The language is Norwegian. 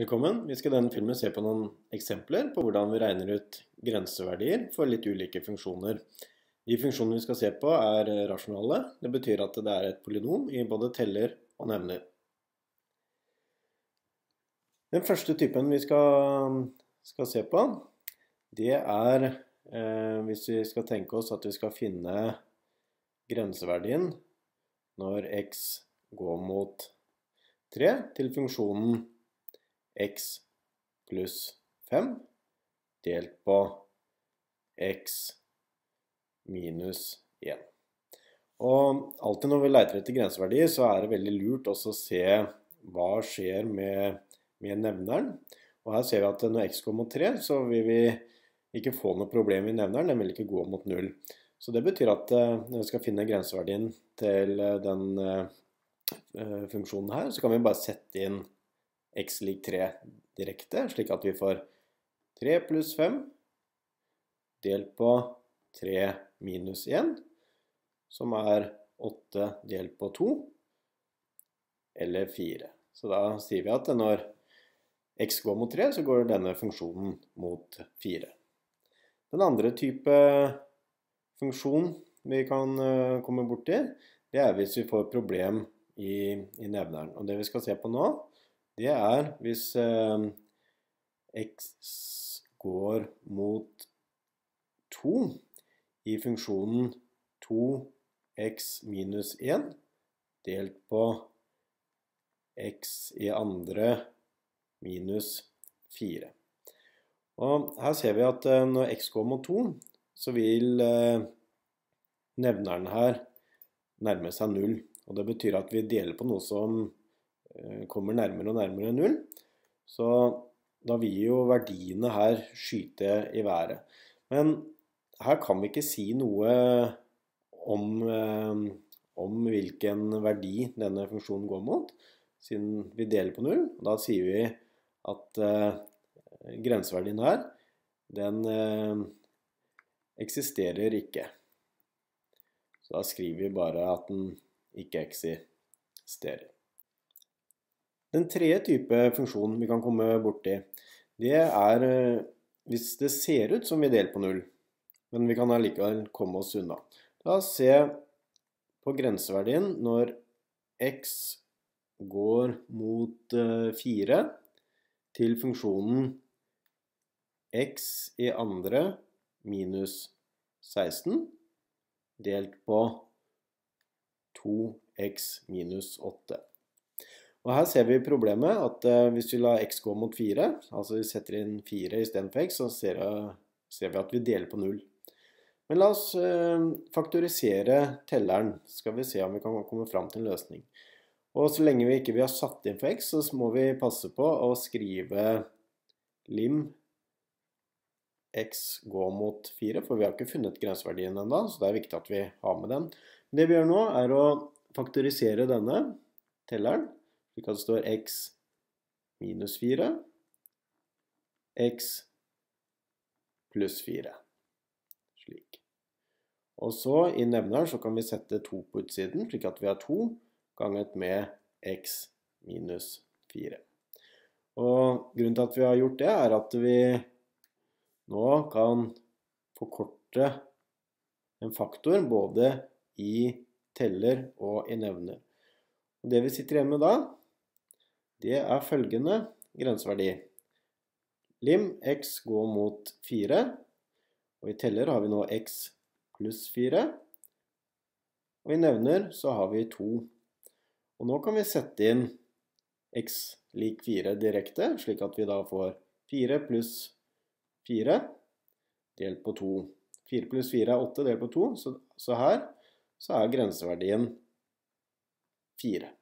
Velkommen. Vi skal i denne filmen se på noen eksempler på hvordan vi regner ut grenseverdier for litt ulike funksjoner. De funksjonene vi skal se på er rasjonale. Det betyr at det er et polynom i både teller og nevner. Den første typen vi skal, skal se på, det er eh, hvis vi skal tenke oss at vi skal finne grenseverdien når x går mot 3 til funksjonen x pluss 5 delt på x minus 1. Og alltid når vi leter etter grenseverdier, så er det veldig lurt også å se hva skjer med, med nevneren. Og her ser vi at når x går mot 3, så vil vi ikke få noe problem i nevneren. Den vil ikke gå mot 0. Så det betyr at eh, når vi skal finne grenseverdien til eh, den eh, funksjonen her, så kan vi bare sette inn x lik 3 direkte, slik at vi får 3 pluss 5 delt på 3 minus 1, som er 8 delt på 2, eller 4. Så da sier vi at når x går mot 3, så går denne funksjonen mot 4. Den andre type funksjon vi kan eh, komme bort borti, det er hvis vi får problem i, i nevneren. Og det vi skal se på nå, det er hvis eh, x går mot 2 i funksjonen 2x minus 1 delt på x i andre minus 4. Og her ser vi at eh, når x går mot 2, så vil eh, nevneren her nærme seg 0. Og det betyr at vi deler på noe som Eh, kommer nærmere og nærmere null. Så da vil jo verdiene her skyte i været. Men her kan vi ikke si noe om, eh, om hvilken verdi denne funksjonen går mot, siden vi deler på null. Da sier vi at eh, grenseverdien her, den eksisterer ikke. Så da skriver vi bare at den ikke eksisterer. Den tredje type funksjon vi kan komme borti, det er eh, hvis det ser ut som vi deler på null, men vi kan allikevel komme oss unna. La oss se på grenseverdien når x går mot 4 eh, til funksjonen x i andre minus 16 delt på 2x minus 8. Og her ser vi problemet at eh, hvis vi lar x gå mot 4, altså vi setter inn 4 istedenfor x, så eh, ser, vi at vi deler på 0. Men la oss eh, faktorisere telleren, så skal vi se om vi kan komme fram til en løsning. Og så lenge vi ikke vi har satt inn for x, så må vi passe på å skrive lim x går mot 4, for vi har ikke funnet grenseverdien ennå, så det er viktig at vi har med den. Det vi gjør nå er å faktorisere denne telleren, slik at det står x minus 4, x pluss 4. Slik. Og så i nevneren så kan vi sette 2 på utsiden, slik at vi har 2 ganget med x minus 4. Og grunnen til at vi har gjort det, er at vi nå kan forkorte en faktor både i teller og i nevner. Og det vi sitter igjen med da, det er følgende grenseverdi. Lim x går mot 4, og i teller har vi nå x pluss 4. Og i nevner så har vi 2. Og nå kan vi sette inn x lik 4 direkte, slik at vi da får 4 pluss 4 delt på 2. 4 pluss 4 er 8 delt på 2, så, her så er grenseverdien 4.